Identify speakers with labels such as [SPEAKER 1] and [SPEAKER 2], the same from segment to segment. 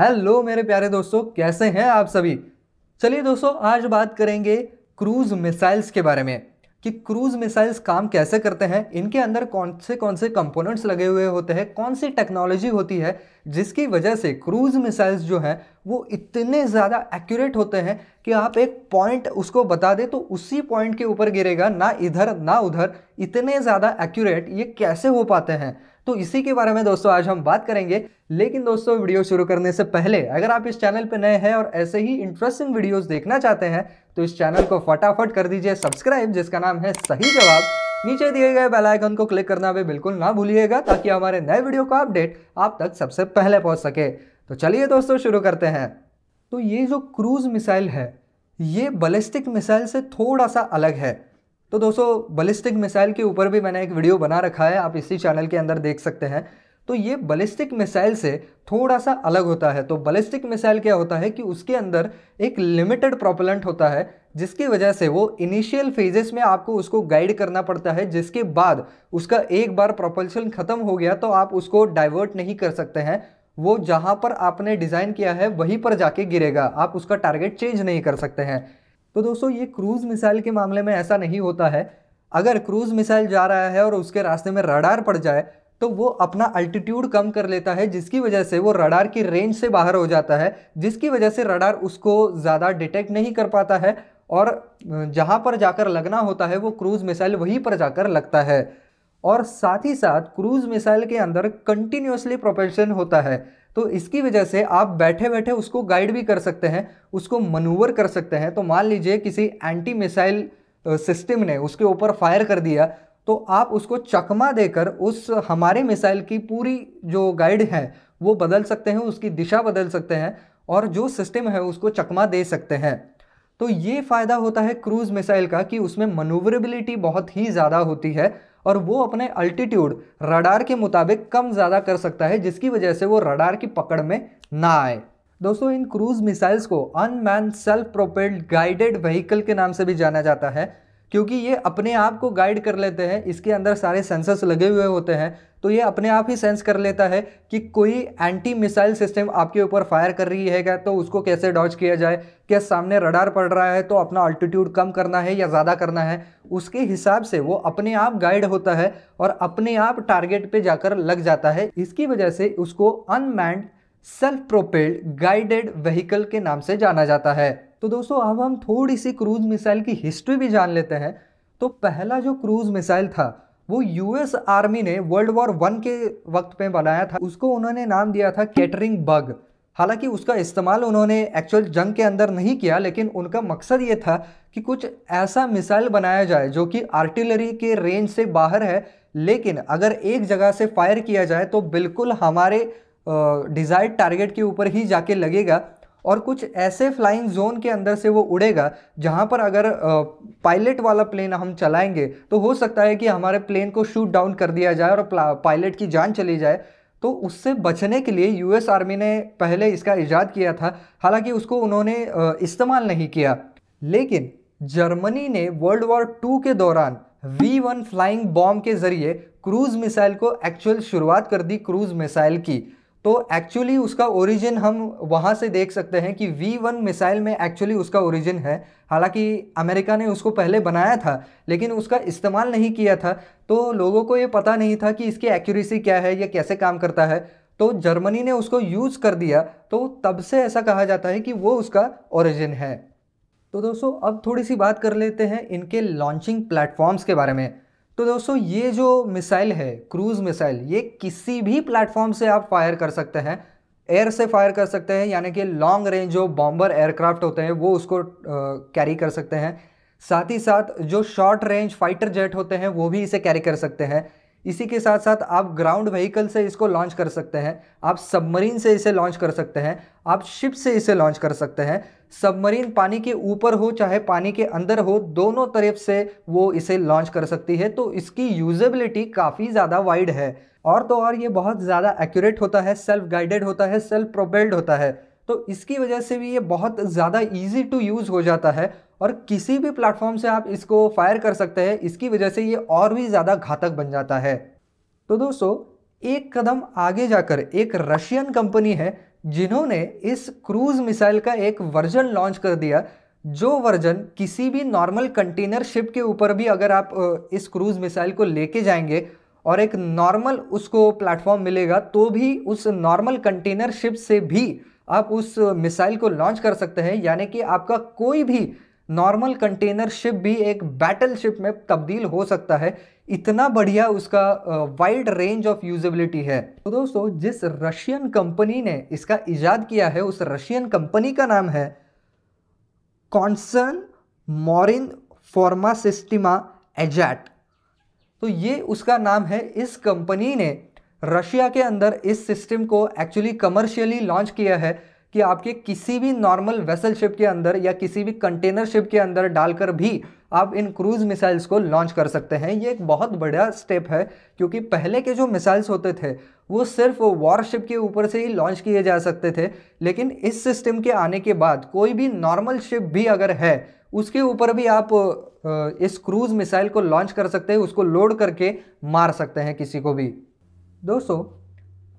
[SPEAKER 1] hello मेरे प्यारे दोस्तों कैसे हैं आप सभी चलिए दोस्तों आज बात करेंगे क्रूज मिसाइल्स के बारे में कि क्रूज मिसाइल्स काम कैसे करते हैं इनके अंदर कौन से कौन से कंपोनेंट्स लगे हुए होते हैं कौन सी टेक्नोलॉजी होती है जिसकी वजह से क्रूज मिसाइल्स जो हैं वो इतने ज़्यादा एक्यूरेट होते हैं कि आप एक पॉइंट उसको बता दें तो उसी पॉइंट के ऊपर गिरेगा ना इधर ना उधर इतने ज़्यादा एक्यूरेट ये कैसे हो पाते हैं तो इसी के बारे में दोस्तों आज हम बात करेंगे लेकिन दोस्तों वीडियो शुरू करने से पहले अगर आप इस चैनल पर नए हैं और ऐसे ही इंटरेस्टिंग वीडियोस देखना चाहते हैं तो इस चैनल को फटाफट कर दीजिए सब्सक्राइब जिसका नाम है सही जवाब नीचे दिए गए बेल आइकन को क्लिक करना भी बिल्कुल ना भूलिएगा ताकि हमारे नए वीडियो का अपडेट आप तक सबसे पहले पहुंच सके तो चलिए दोस्तों शुरू करते हैं तो ये जो क्रूज़ मिसाइल है ये बलिस्टिक मिसाइल से थोड़ा सा अलग है तो दोस्तों बलिस्टिक मिसाइल के ऊपर भी मैंने एक वीडियो बना रखा है आप इसी चैनल के अंदर देख सकते हैं तो ये बलिस्टिक मिसाइल से थोड़ा सा अलग होता है तो बलिस्टिक मिसाइल क्या होता है कि उसके अंदर एक लिमिटेड प्रोपेलेंट होता है जिसकी वजह से वो इनिशियल फेजेस में आपको उसको गाइड करना पड़ता है जिसके बाद उसका एक बार प्रोपल्शन ख़त्म हो गया तो आप उसको डाइवर्ट नहीं कर सकते हैं वो जहाँ पर आपने डिज़ाइन किया है वहीं पर जाके गिरेगा आप उसका टारगेट चेंज नहीं कर सकते हैं तो दोस्तों ये क्रूज़ मिसाइल के मामले में ऐसा नहीं होता है अगर क्रूज़ मिसाइल जा रहा है और उसके रास्ते में रडार पड़ जाए तो वो अपना अल्टीट्यूड कम कर लेता है जिसकी वजह से वो रडार की रेंज से बाहर हो जाता है जिसकी वजह से रडार उसको ज़्यादा डिटेक्ट नहीं कर पाता है और जहाँ पर जाकर लगना होता है वो क्रूज़ मिसाइल वहीं पर जाकर लगता है और साथ ही साथ क्रूज़ मिसाइल के अंदर कंटिन्यूसली प्रोपेशन होता है तो इसकी वजह से आप बैठे बैठे उसको गाइड भी कर सकते हैं उसको मनूवर कर सकते हैं तो मान लीजिए किसी एंटी मिसाइल सिस्टम ने उसके ऊपर फायर कर दिया तो आप उसको चकमा देकर उस हमारे मिसाइल की पूरी जो गाइड है वो बदल सकते हैं उसकी दिशा बदल सकते हैं और जो सिस्टम है उसको चकमा दे सकते हैं तो ये फ़ायदा होता है क्रूज़ मिसाइल का कि उसमें मनूवरेबिलिटी बहुत ही ज़्यादा होती है और वो अपने अल्टीट्यूड रडार के मुताबिक कम ज़्यादा कर सकता है जिसकी वजह से वो रडार की पकड़ में ना आए दोस्तों इन क्रूज मिसाइल्स को unman self propelled guided vehicle के नाम से भी जाना जाता है क्योंकि ये अपने आप को गाइड कर लेते हैं इसके अंदर सारे सेंसर्स लगे हुए होते हैं तो ये अपने आप ही सेंस कर लेता है कि कोई एंटी मिसाइल सिस्टम आपके ऊपर फायर कर रही है क्या तो उसको कैसे डॉच किया जाए क्या सामने रडार पड़ रहा है तो अपना अल्टीट्यूड कम करना है या ज़्यादा करना है उसके हिसाब से वो अपने आप गाइड होता है और अपने आप टारगेट पर जाकर लग जाता है इसकी वजह से उसको unmanned self propelled guided vehicle के नाम से जाना जाता है तो दोस्तों अब हम थोड़ी सी क्रूज मिसाइल की हिस्ट्री भी जान लेते हैं तो पहला जो क्रूज मिसाइल था वो यूएस आर्मी ने वर्ल्ड वॉर वन के वक्त में बनाया था उसको उन्होंने नाम दिया था कैटरिंग बग हालांकि उसका इस्तेमाल उन्होंने एक्चुअल जंग के अंदर नहीं किया लेकिन उनका मकसद ये था कि कुछ ऐसा मिसाइल बनाया जाए जो कि आर्टिलरी के रेंज से बाहर है लेकिन अगर एक जगह से फायर किया जाए तो बिल्कुल हमारे डिज़ायर्ड टारगेट के ऊपर ही जाके लगेगा और कुछ ऐसे फ्लाइंग जोन के अंदर से वो उड़ेगा जहाँ पर अगर पायलट वाला प्लेन हम चलाएंगे तो हो सकता है कि हमारे प्लेन को शूट डाउन कर दिया जाए और पायलट की जान चली जाए तो उससे बचने के लिए यूएस आर्मी ने पहले इसका इजाद किया था हालांकि उसको उन्होंने इस्तेमाल नहीं किया लेकिन जर्मनी ने वर्ल्ड वॉर टू के दौरान वी वन फ्लाइंग बॉम्ब के जरिए क्रूज मिसाइल को एक्चुअल शुरुआत कर दी क्रूज मिसाइल की तो एक्चुअली उसका ओरिजिन हम वहाँ से देख सकते हैं कि वी वन मिसाइल में एक्चुअली उसका ओरिजिन है हालांकि अमेरिका ने उसको पहले बनाया था लेकिन उसका इस्तेमाल नहीं किया था तो लोगों को ये पता नहीं था कि इसकी एक्यूरेसी क्या है या कैसे काम करता है तो जर्मनी ने उसको यूज़ कर दिया तो तब से ऐसा कहा जाता है कि वो उसका ओरिजिन है तो दोस्तों अब थोड़ी सी बात कर लेते हैं इनके लॉन्चिंग प्लेटफॉर्म्स के बारे में तो दोस्तों ये जो मिसाइल है क्रूज मिसाइल ये किसी भी प्लेटफॉर्म से आप फायर कर सकते हैं एयर से फायर कर सकते हैं यानी कि लॉन्ग रेंज जो बॉम्बर एयरक्राफ्ट होते हैं वो उसको कैरी कर सकते हैं साथ ही साथ जो शॉर्ट रेंज फाइटर जेट होते हैं वो भी इसे कैरी कर सकते हैं इसी के साथ साथ आप ग्राउंड व्हीकल से इसको लॉन्च कर सकते हैं आप सबमरीन से इसे लॉन्च कर सकते हैं आप शिप से इसे लॉन्च कर सकते हैं सबमरीन पानी के ऊपर हो चाहे पानी के अंदर हो दोनों तरफ से वो इसे लॉन्च कर सकती है तो इसकी यूजेबिलिटी काफ़ी ज़्यादा वाइड है और तो और ये बहुत ज़्यादा एक्यूरेट होता है सेल्फ गाइडेड होता है सेल्फ प्रोपेल्ड होता है तो इसकी वजह से भी ये बहुत ज़्यादा इजी टू यूज़ हो जाता है और किसी भी प्लेटफॉर्म से आप इसको फायर कर सकते हैं इसकी वजह से ये और भी ज़्यादा घातक बन जाता है तो दोस्तों एक कदम आगे जाकर एक रशियन कंपनी है जिन्होंने इस क्रूज मिसाइल का एक वर्जन लॉन्च कर दिया जो वर्जन किसी भी नॉर्मल कंटेनर शिप के ऊपर भी अगर आप इस क्रूज मिसाइल को लेके जाएंगे और एक नॉर्मल उसको प्लेटफॉर्म मिलेगा तो भी उस नॉर्मल कंटेनर शिप से भी आप उस मिसाइल को लॉन्च कर सकते हैं यानी कि आपका कोई भी नॉर्मल कंटेनर शिप भी एक बैटल शिप में तब्दील हो सकता है इतना बढ़िया उसका वाइड रेंज ऑफ यूजेबिलिटी है तो दोस्तों जिस रशियन कंपनी ने इसका इजाद किया है उस रशियन कंपनी का नाम है कॉन्सर्न मॉरिन फॉर्मा सिस्टिमा एजैट तो ये उसका नाम है इस कंपनी ने रशिया के अंदर इस सिस्टम को एक्चुअली कमर्शियली लॉन्च किया है कि आपके किसी भी नॉर्मल वेसल शिप के अंदर या किसी भी कंटेनर शिप के अंदर डालकर भी आप इन क्रूज मिसाइल्स को लॉन्च कर सकते हैं ये एक बहुत बड़ा स्टेप है क्योंकि पहले के जो मिसाइल्स होते थे वो सिर्फ वॉरशिप के ऊपर से ही लॉन्च किए जा सकते थे लेकिन इस सिस्टम के आने के बाद कोई भी नॉर्मल शिप भी अगर है उसके ऊपर भी आप इस क्रूज मिसाइल को लॉन्च कर सकते हैं उसको लोड करके मार सकते हैं किसी को भी दोस्तों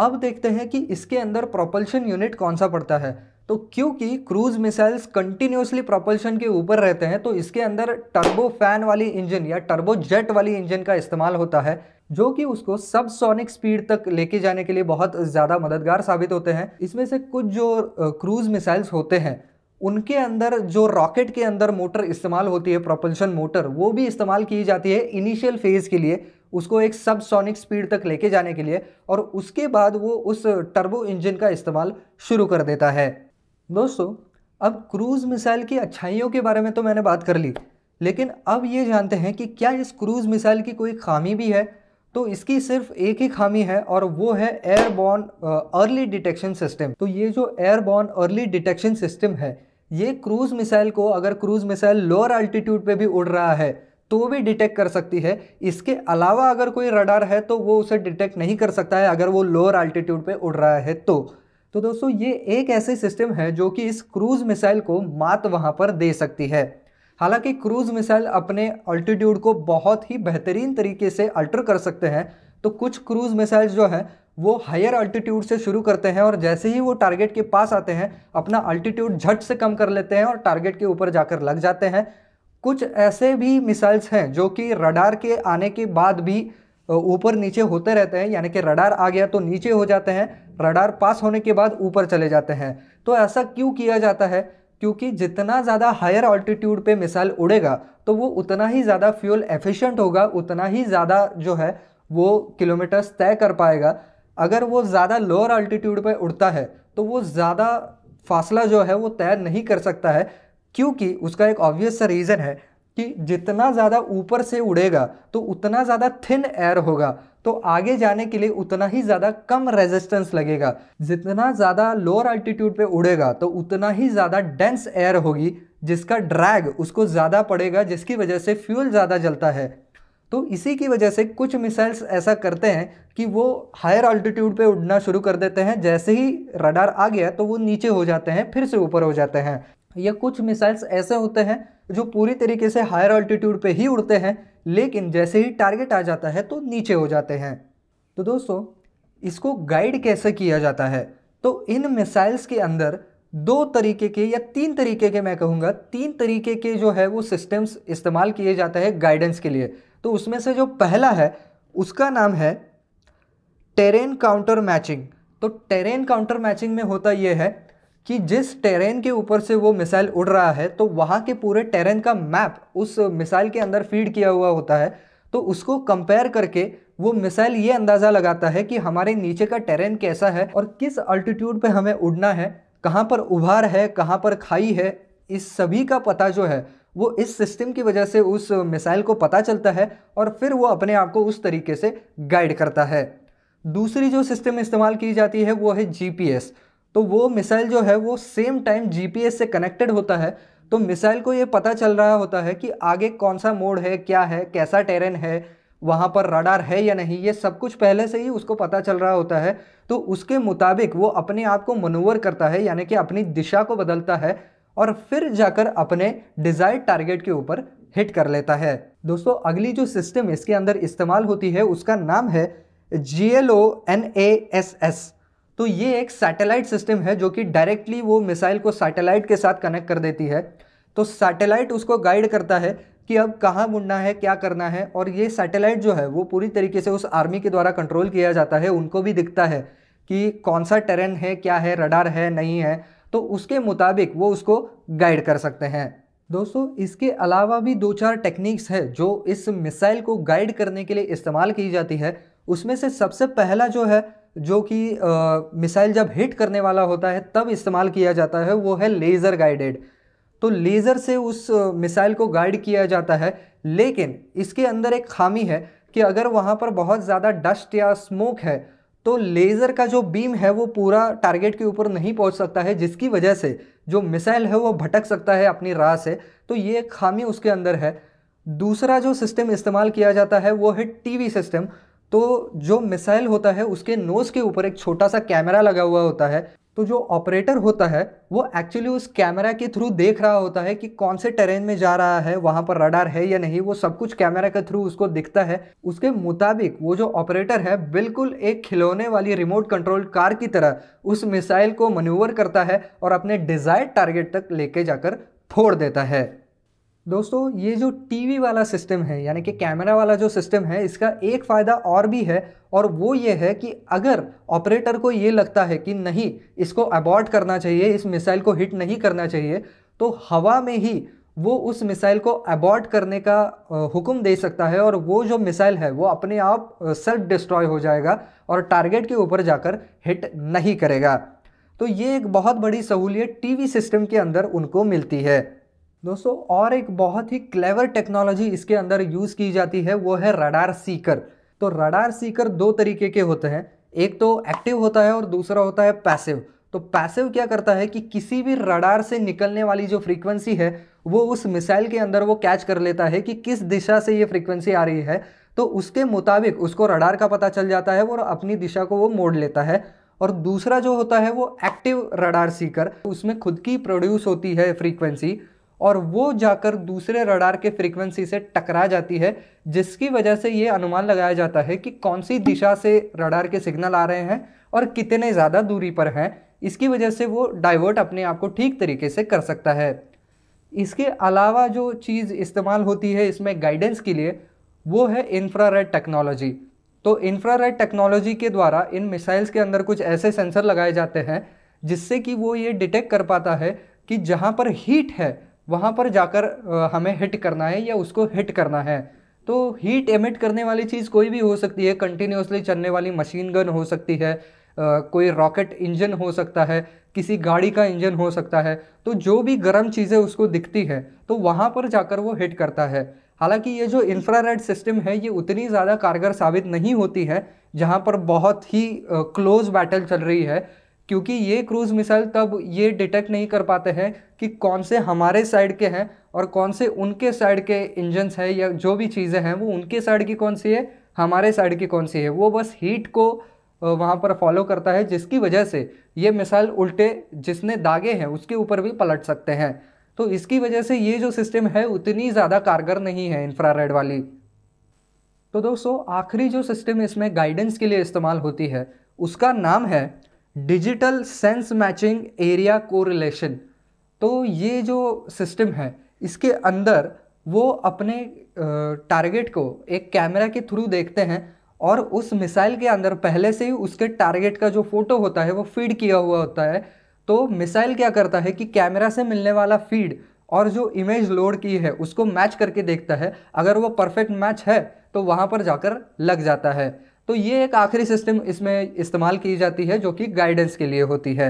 [SPEAKER 1] अब देखते हैं कि इसके अंदर प्रोपल्शन यूनिट कौन सा पड़ता है तो क्योंकि क्रूज मिसाइल्स कंटिन्यूसली प्रोपल्शन के ऊपर रहते हैं तो इसके अंदर टर्बो फैन वाली इंजन या टर्बो जेट वाली इंजन का इस्तेमाल होता है जो कि उसको सब सोनिक स्पीड तक लेके जाने के लिए बहुत ज़्यादा मददगार साबित होते हैं इसमें से कुछ जो क्रूज मिसाइल्स होते हैं उनके अंदर जो रॉकेट के अंदर मोटर इस्तेमाल होती है प्रोपल्शन मोटर वो भी इस्तेमाल की जाती है इनिशियल फेज़ के लिए उसको एक सब सोनिक स्पीड तक लेके जाने के लिए और उसके बाद वो उस टर्बो इंजन का इस्तेमाल शुरू कर देता है दोस्तों अब क्रूज़ मिसाइल की अच्छाइयों के बारे में तो मैंने बात कर ली लेकिन अब ये जानते हैं कि क्या इस क्रूज़ मिसाइल की कोई खामी भी है तो इसकी सिर्फ एक ही खामी है और वो है एयरबॉर्न अर्ली डिटेक्शन सिस्टम तो ये जो एयरबॉर्न अर्ली डिटेक्शन सिस्टम है ये क्रूज़ मिसाइल को अगर क्रूज़ मिसाइल लोअर अल्टीट्यूड पे भी उड़ रहा है तो भी डिटेक्ट कर सकती है इसके अलावा अगर कोई रडार है तो वो उसे डिटेक्ट नहीं कर सकता है अगर वो लोअर अल्टीट्यूड पे उड़ रहा है तो तो दोस्तों ये एक ऐसे सिस्टम है जो कि इस क्रूज़ मिसाइल को मात वहाँ पर दे सकती है हालांकि क्रूज़ मिसाइल अपने अल्टीट्यूड को बहुत ही बेहतरीन तरीके से अल्टर कर सकते हैं तो कुछ क्रूज़ मिसाइल जो हैं वो हायर अल्टीट्यूड से शुरू करते हैं और जैसे ही वो टारगेट के पास आते हैं अपना अल्टीट्यूड झट से कम कर लेते हैं और टारगेट के ऊपर जाकर लग जाते हैं कुछ ऐसे भी मिसाइल्स हैं जो कि रडार के आने के बाद भी ऊपर नीचे होते रहते हैं यानी कि रडार आ गया तो नीचे हो जाते हैं रडार पास होने के बाद ऊपर चले जाते हैं तो ऐसा क्यों किया जाता है क्योंकि जितना ज़्यादा हायर ऑल्टीट्यूड पे मिसाइल उड़ेगा तो वो उतना ही ज़्यादा फ्यूल एफिशिएंट होगा उतना ही ज़्यादा जो है वो किलोमीटर्स तय कर पाएगा अगर वो ज़्यादा लोअर अल्टीट्यूड पर उड़ता है तो वो ज़्यादा फासला जो है वो तय नहीं कर सकता है क्योंकि उसका एक ऑब्वियस सा रीज़न है कि जितना ज़्यादा ऊपर से उड़ेगा तो उतना ज़्यादा थिन एयर होगा तो आगे जाने के लिए उतना ही ज़्यादा कम रेजिस्टेंस लगेगा जितना ज़्यादा लोअर अल्टीट्यूड पे उड़ेगा तो उतना ही ज़्यादा डेंस एयर होगी जिसका ड्रैग उसको ज़्यादा पड़ेगा जिसकी वजह से फ्यूल ज़्यादा जलता है तो इसी की वजह से कुछ मिसाइल्स ऐसा करते हैं कि वो हायर ऑल्टीट्यूड पे उड़ना शुरू कर देते हैं जैसे ही रडार आ गया तो वो नीचे हो जाते हैं फिर से ऊपर हो जाते हैं या कुछ मिसाइल्स ऐसे होते हैं जो पूरी तरीके से हायर ऑल्टीट्यूड पे ही उड़ते हैं लेकिन जैसे ही टारगेट आ जाता है तो नीचे हो जाते हैं तो दोस्तों इसको गाइड कैसे किया जाता है तो इन मिसाइल्स के अंदर दो तरीके के या तीन तरीके के मैं कहूँगा तीन तरीके के जो है वो सिस्टम्स इस्तेमाल किए जाते हैं गाइडेंस के लिए तो उसमें से जो पहला है उसका नाम है टेरेन काउंटर मैचिंग तो टेरेन काउंटर मैचिंग में होता यह है कि जिस टेरेन के ऊपर से वो मिसाइल उड़ रहा है तो वहाँ के पूरे टेरेन का मैप उस मिसाइल के अंदर फीड किया हुआ होता है तो उसको कंपेयर करके वो मिसाइल ये अंदाज़ा लगाता है कि हमारे नीचे का टेरेन कैसा है और किस अल्टीट्यूड पे हमें उड़ना है कहाँ पर उभार है कहाँ पर खाई है इस सभी का पता जो है वो इस सिस्टम की वजह से उस मिसाइल को पता चलता है और फिर वो अपने आप को उस तरीके से गाइड करता है दूसरी जो सिस्टम इस्तेमाल की जाती है वो है जीपीएस तो वो मिसाइल जो है वो सेम टाइम जीपीएस से कनेक्टेड होता है तो मिसाइल को ये पता चल रहा होता है कि आगे कौन सा मोड है क्या है कैसा टेरेन है वहाँ पर रडार है या नहीं ये सब कुछ पहले से ही उसको पता चल रहा होता है तो उसके मुताबिक वो अपने आप को मनोवर करता है यानी कि अपनी दिशा को बदलता है और फिर जाकर अपने डिज़ायर्ड टारगेट के ऊपर हिट कर लेता है दोस्तों अगली जो सिस्टम इसके अंदर इस्तेमाल होती है उसका नाम है G L O N A S S तो ये एक सैटेलाइट सिस्टम है जो कि डायरेक्टली वो मिसाइल को सैटेलाइट के साथ कनेक्ट कर देती है तो सैटेलाइट उसको गाइड करता है कि अब कहाँ मुड़ना है क्या करना है और ये सैटेलाइट जो है वो पूरी तरीके से उस आर्मी के द्वारा कंट्रोल किया जाता है उनको भी दिखता है कि कौन सा टेरन है क्या है रडार है नहीं है तो उसके मुताबिक वो उसको गाइड कर सकते हैं दोस्तों इसके अलावा भी दो चार टेक्निक्स है जो इस मिसाइल को गाइड करने के लिए इस्तेमाल की जाती है उसमें से सबसे पहला जो है जो कि मिसाइल जब हिट करने वाला होता है तब इस्तेमाल किया जाता है वो है लेज़र गाइडेड तो लेज़र से उस मिसाइल को गाइड किया जाता है लेकिन इसके अंदर एक खामी है कि अगर वहाँ पर बहुत ज़्यादा डस्ट या स्मोक है तो लेज़र का जो बीम है वो पूरा टारगेट के ऊपर नहीं पहुंच सकता है जिसकी वजह से जो मिसाइल है वो भटक सकता है अपनी राह से तो ये खामी उसके अंदर है दूसरा जो सिस्टम इस्तेमाल किया जाता है वो है टीवी सिस्टम तो जो मिसाइल होता है उसके नोज़ के ऊपर एक छोटा सा कैमरा लगा हुआ होता है तो जो ऑपरेटर होता है वो एक्चुअली उस कैमरा के थ्रू देख रहा होता है कि कौन से टेरेन में जा रहा है वहाँ पर रडार है या नहीं वो सब कुछ कैमरा के थ्रू उसको दिखता है उसके मुताबिक वो जो ऑपरेटर है बिल्कुल एक खिलौने वाली रिमोट कंट्रोल कार की तरह उस मिसाइल को मनूवर करता है और अपने डिजायर्ड टारगेट तक लेके जाकर फोड़ देता है दोस्तों ये जो टीवी वाला सिस्टम है यानी कि कैमरा वाला जो सिस्टम है इसका एक फ़ायदा और भी है और वो ये है कि अगर ऑपरेटर को ये लगता है कि नहीं इसको अबॉर्ट करना चाहिए इस मिसाइल को हिट नहीं करना चाहिए तो हवा में ही वो उस मिसाइल को अबॉर्ट करने का हुक्म दे सकता है और वो जो मिसाइल है वो अपने आप सेल्फ डिस्ट्रॉय हो जाएगा और टारगेट के ऊपर जाकर हिट नहीं करेगा तो ये एक बहुत बड़ी सहूलियत टीवी सिस्टम के अंदर उनको मिलती है दोस्तों और एक बहुत ही क्लेवर टेक्नोलॉजी इसके अंदर यूज़ की जाती है वो है रडार सीकर तो रडार सीकर दो तरीके के होते हैं एक तो एक्टिव होता है और दूसरा होता है पैसिव तो पैसिव क्या करता है कि किसी भी रडार से निकलने वाली जो फ्रीक्वेंसी है वो उस मिसाइल के अंदर वो कैच कर लेता है कि किस दिशा से ये फ्रीक्वेंसी आ रही है तो उसके मुताबिक उसको रडार का पता चल जाता है और अपनी दिशा को वो मोड़ लेता है और दूसरा जो होता है वो एक्टिव रडार सीकर उसमें खुद की प्रोड्यूस होती है फ्रीक्वेंसी और वो जाकर दूसरे रडार के फ्रीक्वेंसी से टकरा जाती है जिसकी वजह से ये अनुमान लगाया जाता है कि कौन सी दिशा से रडार के सिग्नल आ रहे हैं और कितने ज़्यादा दूरी पर हैं इसकी वजह से वो डाइवर्ट अपने आप को ठीक तरीके से कर सकता है इसके अलावा जो चीज़ इस्तेमाल होती है इसमें गाइडेंस के लिए वो है इंफ्रारेड टेक्नोलॉजी तो इंफ्रारेड टेक्नोलॉजी के द्वारा इन मिसाइल्स के अंदर कुछ ऐसे सेंसर लगाए जाते हैं जिससे कि वो ये डिटेक्ट कर पाता है कि जहाँ पर हीट है वहाँ पर जाकर हमें हिट करना है या उसको हिट करना है तो हीट एमिट करने वाली चीज़ कोई भी हो सकती है कंटिन्यूसली चलने वाली मशीन गन हो सकती है कोई रॉकेट इंजन हो सकता है किसी गाड़ी का इंजन हो सकता है तो जो भी गर्म चीज़ें उसको दिखती है तो वहाँ पर जाकर वो हिट करता है हालांकि ये जो इंफ्रारेड सिस्टम है ये उतनी ज़्यादा कारगर साबित नहीं होती है जहाँ पर बहुत ही क्लोज बैटल चल रही है क्योंकि ये क्रूज़ मिसाइल तब ये डिटेक्ट नहीं कर पाते हैं कि कौन से हमारे साइड के हैं और कौन से उनके साइड के इंजन्स हैं या जो भी चीज़ें हैं वो उनके साइड की कौन सी है हमारे साइड की कौन सी है वो बस हीट को वहाँ पर फॉलो करता है जिसकी वजह से ये मिसाइल उल्टे जिसने दागे हैं उसके ऊपर भी पलट सकते हैं तो इसकी वजह से ये जो सिस्टम है उतनी ज़्यादा कारगर नहीं है इंफ्रारेड वाली तो दोस्तों आखिरी जो सिस्टम इसमें गाइडेंस के लिए इस्तेमाल होती है उसका नाम है digital sense matching area correlation तो ये जो सिस्टम है इसके अंदर वो अपने टारगेट को एक कैमरा के थ्रू देखते हैं और उस मिसाइल के अंदर पहले से ही उसके टारगेट का जो फ़ोटो होता है वो फीड किया हुआ होता है तो मिसाइल क्या करता है कि कैमरा से मिलने वाला फीड और जो इमेज लोड की है उसको मैच करके देखता है अगर वो परफेक्ट मैच है तो वहाँ पर जाकर लग जाता है तो ये एक आखिरी सिस्टम इसमें इस्तेमाल की जाती है जो कि गाइडेंस के लिए होती है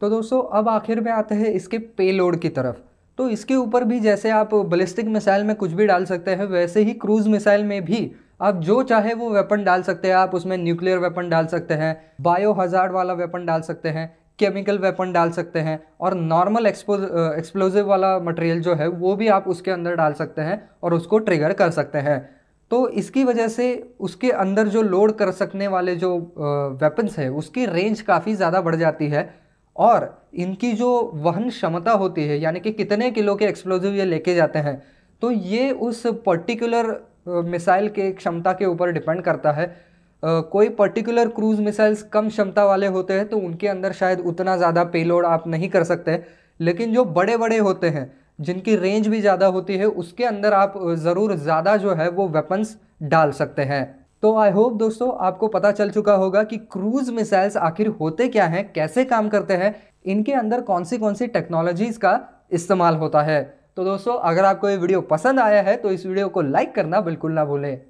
[SPEAKER 1] तो दोस्तों अब आखिर में आते हैं इसके पेलोड की तरफ तो इसके ऊपर भी जैसे आप बलिस्टिक मिसाइल में कुछ भी डाल सकते हैं वैसे ही क्रूज़ मिसाइल में भी आप जो चाहे वो वेपन डाल सकते हैं आप उसमें न्यूक्लियर वेपन डाल सकते हैं बायो हज़ार्ड वाला वेपन डाल सकते हैं केमिकल वेपन डाल सकते हैं और नॉर्मल एक्सपोज एक्सप्लोजिव वाला मटेरियल जो है वो भी आप उसके अंदर डाल सकते हैं और उसको ट्रिगर कर सकते हैं तो इसकी वजह से उसके अंदर जो लोड कर सकने वाले जो वेपन्स है उसकी रेंज काफ़ी ज़्यादा बढ़ जाती है और इनकी जो वहन क्षमता होती है यानी कि कितने किलो के एक्सप्लोजिव ये लेके जाते हैं तो ये उस पर्टिकुलर मिसाइल के क्षमता के ऊपर डिपेंड करता है कोई पर्टिकुलर क्रूज़ मिसाइल्स कम क्षमता वाले होते हैं तो उनके अंदर शायद उतना ज़्यादा पेलोड आप नहीं कर सकते लेकिन जो बड़े बड़े होते हैं जिनकी रेंज भी ज़्यादा होती है उसके अंदर आप ज़रूर ज़्यादा जो है वो वेपन्स डाल सकते हैं तो आई होप दोस्तों आपको पता चल चुका होगा कि क्रूज़ मिसाइल्स आखिर होते क्या हैं कैसे काम करते हैं इनके अंदर कौन सी कौन सी टेक्नोलॉजीज़ का इस्तेमाल होता है तो दोस्तों अगर आपको ये वीडियो पसंद आया है तो इस वीडियो को लाइक करना बिल्कुल ना भूलें